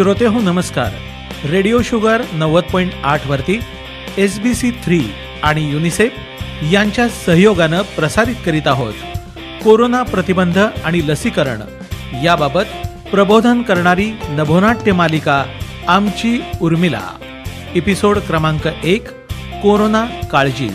श्रोते हो नमस्कार रेडिओ शुगर नव्वद पॉईंट आठ वरती एस बी सी थ्री आणि युनिसेफ यांच्या सहयोगानं प्रसारित करीत आहोत कोरोना प्रतिबंध आणि लसीकरण याबाबत प्रबोधन करणारी नभोनाट्य मालिका आमची उर्मिला एपिसोड क्रमांक एक कोरोना काळजी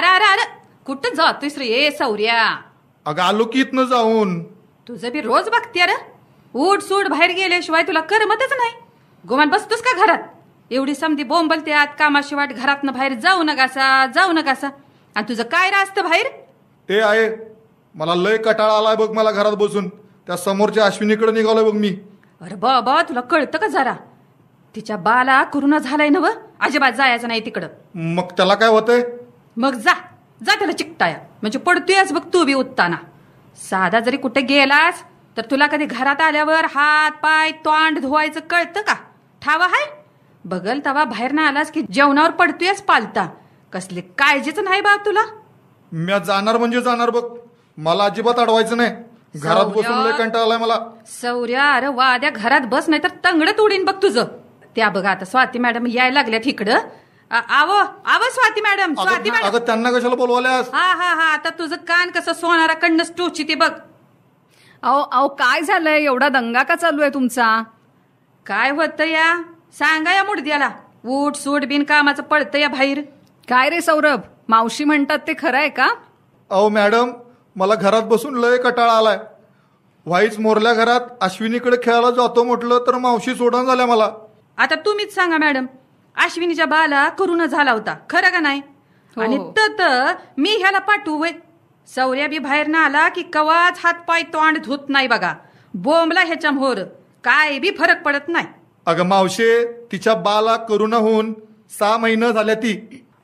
अरे अरे अरे कुठं जातोस रे सौर्या अग आलो की इथनं जाऊन तुझं बी रोज बघते रे उठ सूट बाहेर गेल्याशिवाय तुला करमतच नाही गोमान बसतोस का घरात एवढी समधी आत कामाशी वाट घरात बाहेर जाऊ नकासा जाऊ नकासा आणि तुझं काय रास्त बाहेर ते आहे मला लय कटाळा आलाय बघ मला घरात बसून त्या समोरच्या अश्विनीकडे निघालोय बघ मी अरे बाबा तुला कळतं का जरा तिच्या बाला कोरोना झालाय ना व अजिबात जायचं नाही तिकडं मग त्याला काय होतंय मग जा जा त्याला चिकटाया म्हणजे पडतोयस बघ तू बी उत्ताना साधा जरी कुठे गेलास तर तुला कधी घरात आल्यावर हात पाय तोंड धुवायचं कळतं का ठावा हाय बगल तवा बाहेर ना आलास की जेवणावर पडतोयस पालता कसले काळजीच नाही बा तुला मी जाणार म्हणजे जाणार बघ मला अजिबात अडवायचं नाही घरात बसून कंटाळा आलाय मला सौर्या अरे वाद्या घरात बस नाही तर तंगडत तोडीन बघ तुझं त्या बघा आता स्वाती मॅडम यायला लागल्यात तिकडं आवो आवो स्वाती मॅडम स्वाती मॅडम त्यांना कशाला बोलवल्यास हा हा हा आता तुझं कान कसं सोनारा कन्नस टोची ते बघ अहो अहो काय झालंय एवढा दंगा का चालू आहे तुमचा काय होत या सांगा या मुडद्याला उठ सूट बिन कामाचं पळतं या बाहेर काय रे सौरभ मावशी म्हणतात ते खरं आहे का अहो मॅडम मला घरात बसून लय कटाळा आलाय व्हाईस मोरल्या घरात अश्विनीकडे खेळायला जातो म्हटलं तर मावशी सोडून झाल्या मला आता तुम्हीच सांगा मॅडम अश्विनीच्या बाला करुणा झाला होता खरं का नाही हो, आणि हो. तत मी ह्याला पाठवू वय सौर्या बी बाहेर ना आला की कवाच हात पाय तोंड धुत नाही बघा बोंबला ह्याच्या मोर काय बी फरक पडत नाही अगं मावशे तिच्या बाला करुणा होऊन सहा महिने झाल्या ती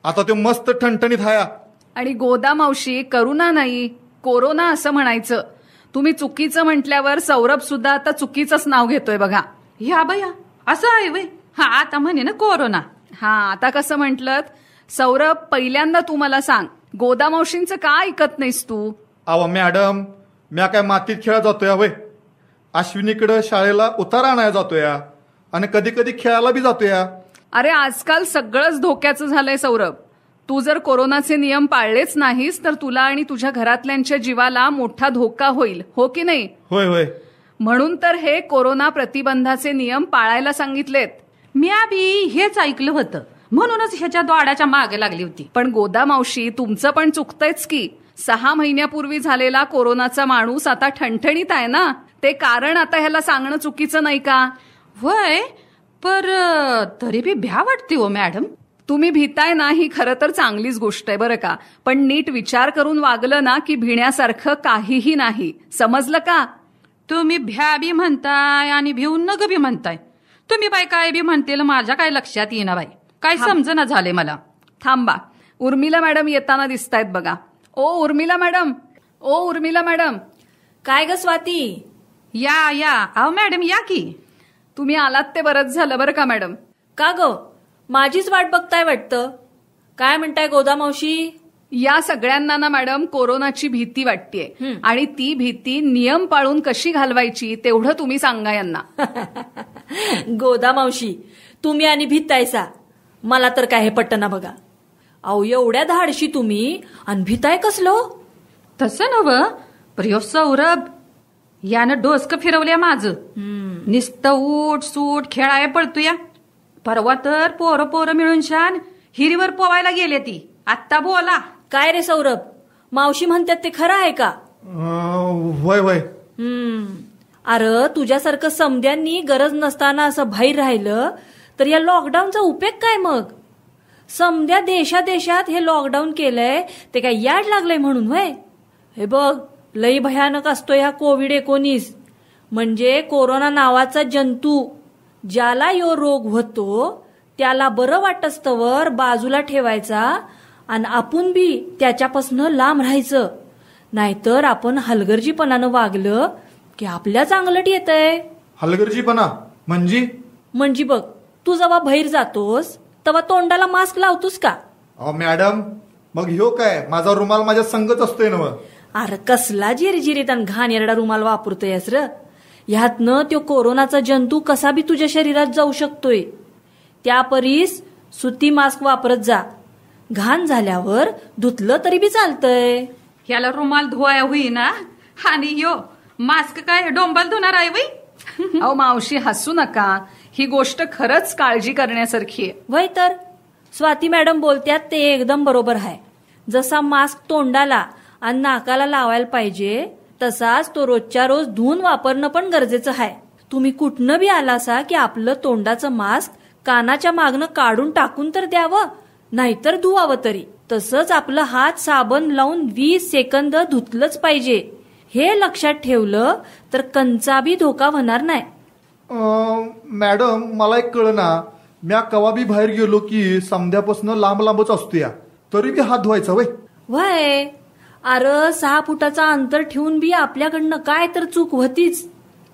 आता ते मस्त ठणठणीत हाया आणि गोदा मावशी करुणा नाही कोरोना असं म्हणायचं तुम्ही चुकीचं म्हटल्यावर सौरभ सुद्धा आता चुकीचंच नाव घेतोय बघा ह्या बया असं आहे वय हा आता म्हणे ना कोरोना हा आता कसं म्हटलं सौरभ पहिल्यांदा तू मला सांग गोदा का ऐकत नाहीस तू अव मॅडम मी काय मातीत खेळा जातोय वय अश्विनीकडे शाळेला उतारा आणायला जातोय आणि कधी कधी खेळायला बी जातोय अरे आजकाल सगळंच धोक्याचं झालंय सौरभ तू जर कोरोनाचे नियम पाळलेच नाहीस तर तुला आणि तुझ्या घरातल्यांच्या जीवाला मोठा धोका होईल हो की नाही होय होय म्हणून तर हे कोरोना प्रतिबंधाचे नियम पाळायला सांगितलेत मी बी हेच ऐकलं होतं म्हणूनच ह्याच्या द्वाडाच्या मागे लागली होती पण गोदा मावशी तुमचं पण चुकतंयच की सहा महिन्यापूर्वी झालेला कोरोनाचा माणूस आता ठणठणीत आहे ना ते कारण आता ह्याला सांगणं चुकीचं नाही का वय पर तरी बी भ्या वाटते हो मॅडम तुम्ही भीताय ना ही खरं तर चांगलीच गोष्ट आहे बरं का पण नीट विचार करून वागलं ना की भिण्यासारखं काहीही नाही समजलं का तुम्ही भ्या बी म्हणताय आणि भिऊन नग बी म्हणताय तुम्ही बाय काय बी म्हणतील माझ्या काय लक्षात येईना बाई काय समजना झाले मला थांबा उर्मिला मॅडम येताना दिसतायत बघा ओ उर्मिला मॅडम ओ उर्मिला मॅडम काय ग स्वाती या या अहो मॅडम या की तुम्ही आलात ते बरंच झालं बरं का मॅडम का ग माझीच वाट बघताय वाटतं काय म्हणताय गोदामावशी या सगळ्यांना ना मॅडम कोरोनाची भीती वाटतेय आणि ती भीती नियम पाळून कशी घालवायची तेवढं तुम्ही सांगा यांना गोदामावशी तुम्ही आणि भितायसा मला तर काय हे पट्टना बघा अहो एवढ्या धाडशी तुम्ही आणि भीताय कसलो तसं नव प्रियो सौरभ यानं डोसक फिरवल्या माझं निस्त उठ सूट खेळाय पळतोया परवा तर पोरं पोरं मिळून छान हिरीवर पोवायला गेले ती आत्ता बोला काय रे सौरभ मावशी म्हणतात ते खरं आहे का वय वय हम्म अरे तुझ्यासारखं समध्यांनी गरज नसताना असं बाहेर राहिलं तर या लॉकडाऊनचा उपयोग काय मग समध्या देशा देशात हे लॉकडाऊन केलंय ते काय याड लागलंय म्हणून वय हे बघ लई भयानक असतो ह्या कोविड एकोणीस म्हणजे कोरोना नावाचा जंतू ज्याला यो रोग होतो त्याला बरं वाटस्तवर बाजूला ठेवायचा आणि आपण बी त्याच्यापासून लांब राहायचं नाहीतर आपण हलगर्जीपणानं वागलं की आपल्या चांगलट येत आहे हलगर्जीपणा म्हणजे म्हणजे बघ तू जेव्हा बाहेर जातोस तेव्हा तोंडाला मास्क लावतोस का मॅडम मग ह्यो काय माझा रुमाल माझ्या संगत असतोय ना अरे कसला जिरजिरीत आणि घाण एरडा रुमाल वापरतोय असर ह्यातनं तो कोरोनाचा जंतू कसा बी तुझ्या शरीरात जाऊ शकतोय त्या परीस सुती मास्क वापरत जा घाण झाल्यावर धुतलं तरी बी चालतय याला रुमाल धुवाया होई ना आणि यो मास्क काय डोंबल धुणार आहे वै अहो मावशी हसू नका ही गोष्ट खरंच काळजी करण्यासारखी आहे वय तर स्वाती मॅडम बोलत्यात ते एकदम बरोबर आहे जसा मास्क तोंडाला आणि नाकाला लावायला पाहिजे तसाच तो रोजच्या रोज धुवून वापरणं पण गरजेचं आहे तुम्ही कुठनं बी असा की आपलं तोंडाचं मास्क कानाच्या मागनं काढून टाकून तर द्यावं नाहीतर धुवावं तरी तसंच आपलं हात साबण लावून वीस सेकंद धुतलंच पाहिजे हे लक्षात ठेवलं तर कंचा धोका होणार नाही मॅडम मला एक कळ ना म्या कवा बी बाहेर गेलो की समध्यापासून लांब लांबच असतो या तरी बी हात धुवायचा वय वय अर सहा फुटाचा अंतर ठेवून बी आपल्याकडनं काय तर चूक होतीच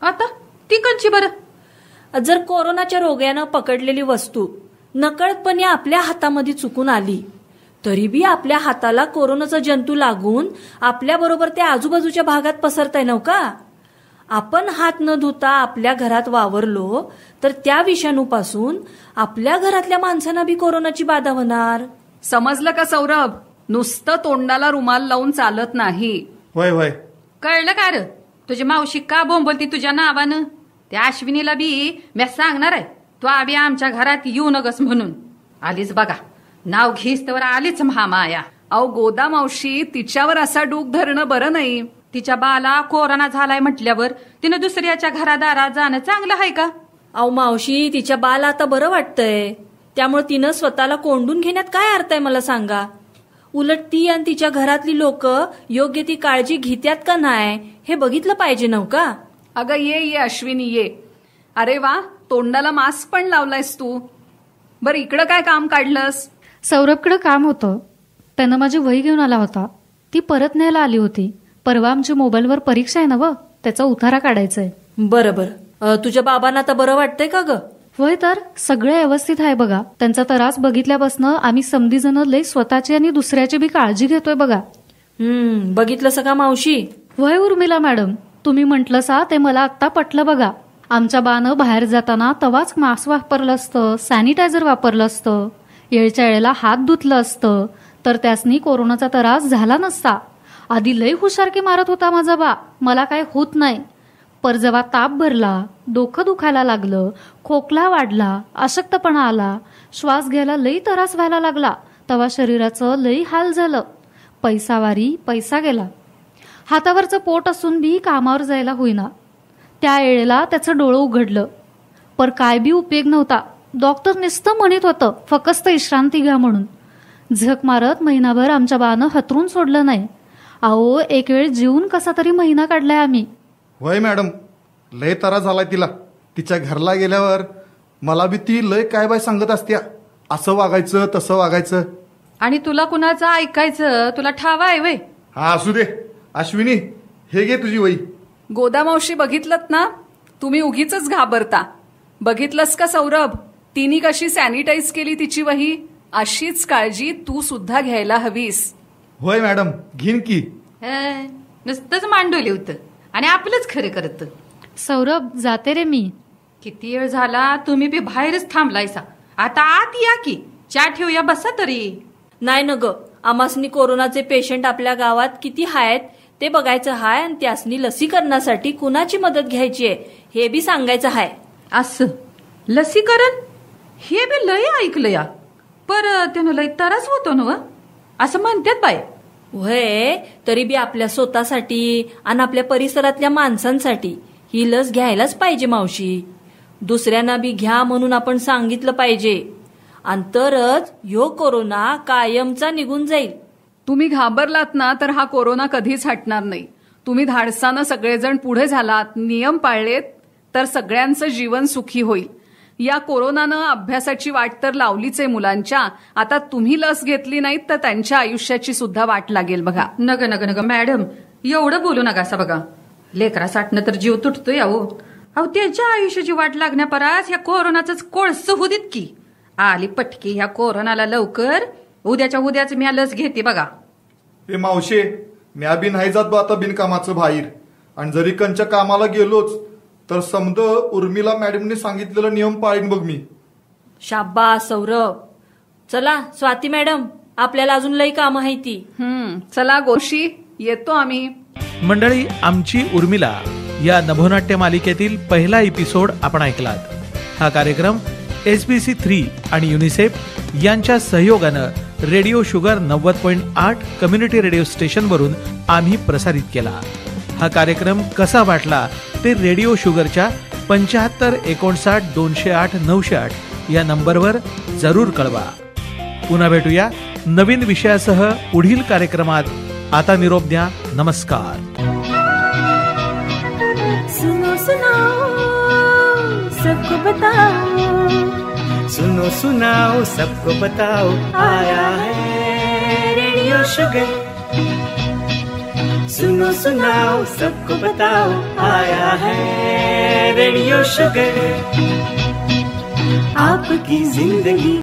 आता ती कंची बरं जर कोरोनाच्या रोग्यानं पकडलेली वस्तू नकळतपणे आपल्या हातामध्ये चुकून आली तरी बी आपल्या हाताला कोरोनाचा जंतू लागून आपल्या बरोबर त्या आजूबाजूच्या भागात पसरताय नव का आपण हात न धुता आपल्या घरात वावरलो तर त्या विषाणूपासून आपल्या घरातल्या माणसांना बी कोरोनाची बाधा होणार समजलं का सौरभ नुसतं तोंडाला रुमाल लावून चालत नाही वय वय कळलं का र तुझी मावशी का बोंबलती तुझ्या नावानं त्या अश्विनीला बी मी सांगणार आहे तू आबी आमच्या घरात येऊ नगस म्हणून आलीच बघा नाव घेस तर आलीच महामाया अहो गोदा मावशी तिच्यावर असा डूक धरणं बरं नाही तिच्या बाला कोरोना झालाय म्हटल्यावर तिनं दुसऱ्याच्या घरादारात जाणं चांगलं आहे का अहो मावशी तिच्या बाला आता बरं वाटतंय त्यामुळे तिनं स्वतःला कोंडून घेण्यात काय अर्थ आहे मला सांगा उलट ती आणि तिच्या घरातली लोक योग्य ती काळजी घेत्यात का नाही हे बघितलं पाहिजे नव्ह का अगं ये ये अश्विनी ये अरे वा तोंडाला मास्क पण लावलायस तू बरं इकडं काय काम काढलंस सौरभकडं काम होतं त्यानं माझी वही घेऊन आला होता ती परत न्यायला आली होती परवा आमची मोबाईलवर परीक्षा आहे ना व त्याचा उतारा काढायचा आहे बरं बरं तुझ्या बाबांना तर बरं वाटतंय का ग होय तर सगळं व्यवस्थित आहे बघा त्यांचा त्रास बघितल्यापासून आम्ही समधी जण लई स्वतःची आणि दुसऱ्याची बी काळजी घेतोय बघा हम्म बघितलं सगळं मावशी वय उर्मिला मॅडम तुम्ही म्हंटल सा ते मला आत्ता पटलं बघा आमच्या बानं बाहेर जाताना तवाच मास्क वापरलं असतं सॅनिटायझर वापरलं असतं येळच्या वेळेला हात धुतलं असतं तर त्यासनी कोरोनाचा त्रास झाला नसता आधी लय हुशारकी मारत होता माझा बा मला काय होत नाही पर जेव्हा ताप भरला डोकं दुखायला लागलं खोकला वाढला अशक्तपणा आला श्वास घ्यायला लई त्रास व्हायला लागला तेव्हा शरीराचं लई हाल झालं पैसावारी पैसा गेला हातावरचं पोट असून बी कामावर जायला होईना त्या वेळेला त्याचं डोळं उघडलं पर काय बी उपयोग नव्हता डॉक्टर निस्त म्हणत होतं फकस्त विश्रांती घ्या म्हणून झक मारत महिनाभर आमच्या बानं हतरून सोडलं नाही अहो एक वेळ जीवन कसा तरी महिना काढलाय आम्ही वय मॅडम लय तारा झालाय तिला तिच्या घरला गेल्यावर मला बी ती लय काय बाय सांगत असत्या असं वागायचं तसं वागायचं आणि तुला कुणाचं ऐकायचं तुला ठावा आहे वय हा असू दे अश्विनी हे घे तुझी वही गोदामावशी बघितलत ना तुम्ही उगीच घाबरता बघितलंस का सौरभ तिने कशी सॅनिटाईज केली तिची वही अशीच काळजी तू सुद्धा घ्यायला हवीस होय मॅडम घेन की नुसतंच मांडवली होत आणि आपलंच खरे करत सौरभ जाते रे मी किती वेळ झाला तुम्ही बी बाहेरच थांबलायसा आता आत या की चहा ठेवूया बसा तरी नाही न ग आमासनी कोरोनाचे पेशंट आपल्या गावात किती आहेत ते बघायचं हाय आणि त्यासनी लसीकरणासाठी कुणाची मदत घ्यायची आहे हे बी सांगायचं हाय अस लसीकरण हे बी लय ऐकलं या पर त्यानं लय तरच होतो व असं म्हणतात बाय व्हय तरी बी आपल्या स्वतःसाठी आणि आपल्या परिसरातल्या माणसांसाठी ही लस घ्यायलाच पाहिजे मावशी दुसऱ्यांना बी घ्या म्हणून आपण सांगितलं पाहिजे आणि तरच ह्यो कोरोना कायमचा निघून जाईल तुम्ही घाबरलात ना तर हा कोरोना कधीच हटणार नाही तुम्ही धाडसानं सगळेजण पुढे झालात नियम पाळलेत तर सगळ्यांचं जीवन सुखी होईल या कोरोनानं अभ्यासाची वाट तर लावलीच आहे मुलांच्या आता तुम्ही लस घेतली नाहीत तर त्यांच्या आयुष्याची सुद्धा वाट लागेल बघा नग नग नग मॅडम एवढं बोलू नका असं बघा लेकरा साठणं तर जीव तुटतोय अहो अहो त्याच्या आयुष्याची वाट लागण्यापरास या कोरोनाच कोळस होत की आली पटकी ह्या कोरोनाला लवकर उद्याच्या उद्याच मी लस घेते बघा हे मावशे म्या बिन नाही जात बा आता बिनकामाचं बाहेर आणि जरी कंच्या कामाला गेलोच तर समद उर्मिला मॅडमने सांगितलेला नियम पाळीन बघ मी शाब्बा सौरभ चला स्वाती मॅडम आपल्याला अजून लई काम आहे ती चला गोशी येतो आम्ही मंडळी आमची उर्मिला या नभोनाट्य मालिकेतील पहिला एपिसोड आपण ऐकलात हा कार्यक्रम एस बी सी थ्री आणि युनिसेफ यांच्या सहयोगानं रेडिओ शुगर नव्वद पॉईंट आठ कम्युनिटी रेडिओ स्टेशन वरून आम्ही प्रसारित केला हा कार्यक्रम कसा वाटला ते रेडिओ शुगरच्या पंच्याहत्तर एकोणसाठ दोनशे आठ नऊशे आठ या नंबरवर जरूर कळवा पुन्हा भेटूया नवीन विषयासह पुढील कार्यक्रमात आता निरोप द्या नमस्कार सुनो सुनो सबको बताओ सुनो सुनाओ सबको बताओ आया है रेडियो शुगर सुनो सुनाओ सबको बताओ आया है रेडियो शुगर आपकी जिंदगी